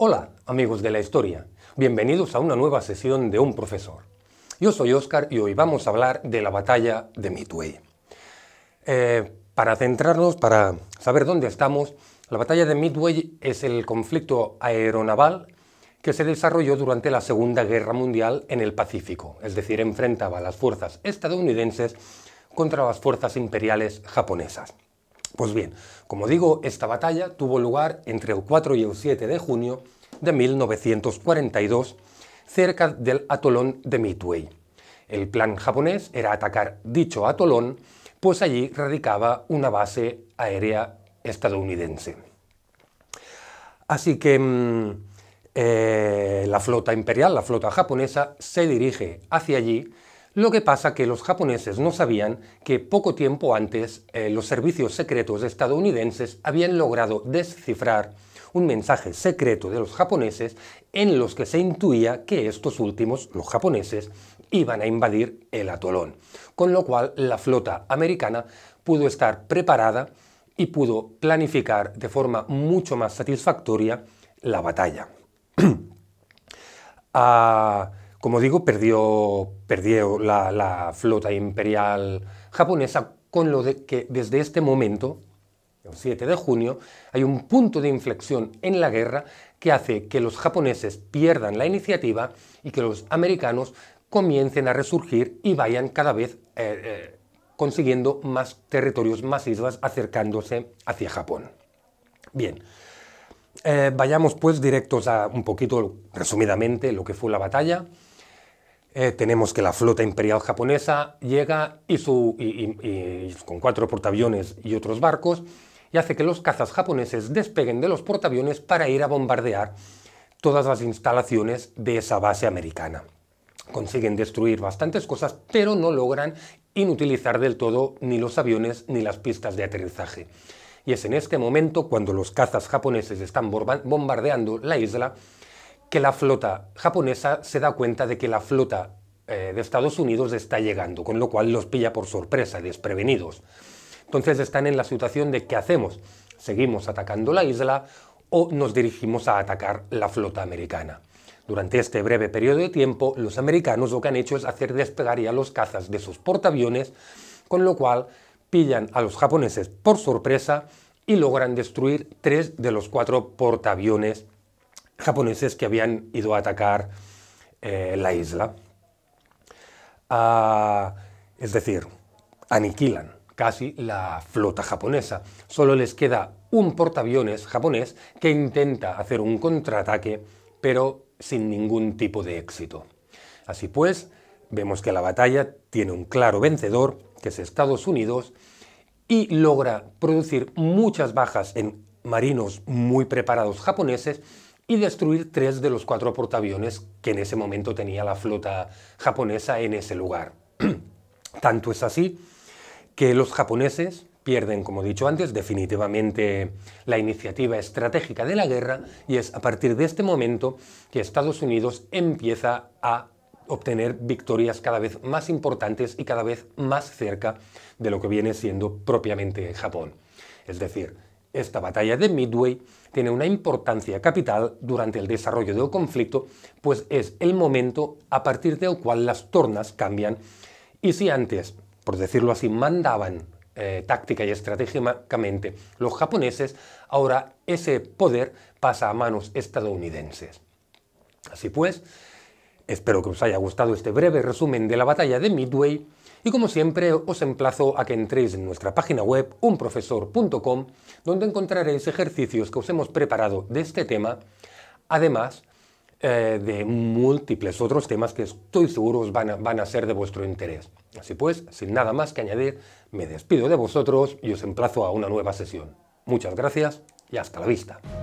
Hola, amigos de la historia. Bienvenidos a una nueva sesión de Un Profesor. Yo soy Oscar y hoy vamos a hablar de la batalla de Midway. Eh, para centrarnos, para saber dónde estamos, la batalla de Midway es el conflicto aeronaval que se desarrolló durante la Segunda Guerra Mundial en el Pacífico, es decir, enfrentaba a las fuerzas estadounidenses contra las fuerzas imperiales japonesas. Pues bien, como digo, esta batalla tuvo lugar entre el 4 y el 7 de junio de 1942, cerca del atolón de Midway. El plan japonés era atacar dicho atolón, pues allí radicaba una base aérea estadounidense. Así que mm, eh, la flota imperial, la flota japonesa, se dirige hacia allí lo que pasa que los japoneses no sabían que poco tiempo antes eh, los servicios secretos estadounidenses habían logrado descifrar un mensaje secreto de los japoneses en los que se intuía que estos últimos, los japoneses, iban a invadir el atolón. Con lo cual la flota americana pudo estar preparada y pudo planificar de forma mucho más satisfactoria la batalla. Ah, como digo, perdió, la, flota imperial japonesa, con lo de que desde este momento, el 7 de junio, hay un punto de inflexión en la guerra que hace que los japoneses pierdan la iniciativa y que los americanos comiencen a resurgir y vayan cada vez eh, eh, consiguiendo más territorios, más islas, acercándose hacia Japón. Bien, eh, vayamos pues directos a un poquito resumidamente lo que fue la batalla. Eh, tenemos que la flota imperial japonesa llega con cuatro portaaviones y otros barcos y hace que los cazas japoneses despeguen de los portaaviones para ir a bombardear todas las instalaciones de esa base americana. Consiguen destruir bastantes cosas, pero no logran inutilizar del todo ni los aviones ni las pistas de aterrizaje. Y es en este momento cuando los cazas japoneses están bombardeando la isla que la flota japonesa se da cuenta de que la flota eh, de Estados Unidos está llegando, con lo cual los pilla por sorpresa, desprevenidos. Entonces están en la situación de qué hacemos, seguimos atacando la isla o nos dirigimos a atacar la flota americana. Durante este breve periodo de tiempo, los americanos lo que han hecho es hacer despegar ya los cazas de sus portaaviones, con lo cual pillan a los japoneses por sorpresa y logran destruir tres de los cuatro portaaviones japoneses que habían ido a atacar eh, la isla. Ah, es decir, aniquilan casi la flota japonesa. Solo les queda un portaaviones japonés que intenta hacer un contraataque, pero sin ningún tipo de éxito. Así pues, vemos que la batalla tiene un claro vencedor, que es Estados Unidos, y logra producir muchas bajas en marinos muy preparados japoneses y destruir tres de los cuatro portaaviones que en ese momento tenía la flota japonesa en ese lugar. Tanto es así que los japoneses pierden, como he dicho antes, definitivamente la iniciativa estratégica de la guerra y es a partir de este momento que Estados Unidos empieza a obtener victorias cada vez más importantes y cada vez más cerca de lo que viene siendo propiamente Japón. Es decir, esta batalla de Midway tiene una importancia capital durante el desarrollo del conflicto, pues es el momento a partir del cual las tornas cambian y si antes, por decirlo así, mandaban eh, táctica y estratégicamente los japoneses, ahora ese poder pasa a manos estadounidenses. Así pues, espero que os haya gustado este breve resumen de la batalla de Midway y como siempre, os emplazo a que entréis en nuestra página web unprofesor.com, donde encontraréis ejercicios que os hemos preparado de este tema, además eh, de múltiples otros temas que estoy seguro van van a ser de vuestro interés. Así pues, sin nada más que añadir, me despido de vosotros y os emplazo a una nueva sesión. Muchas gracias y hasta la vista.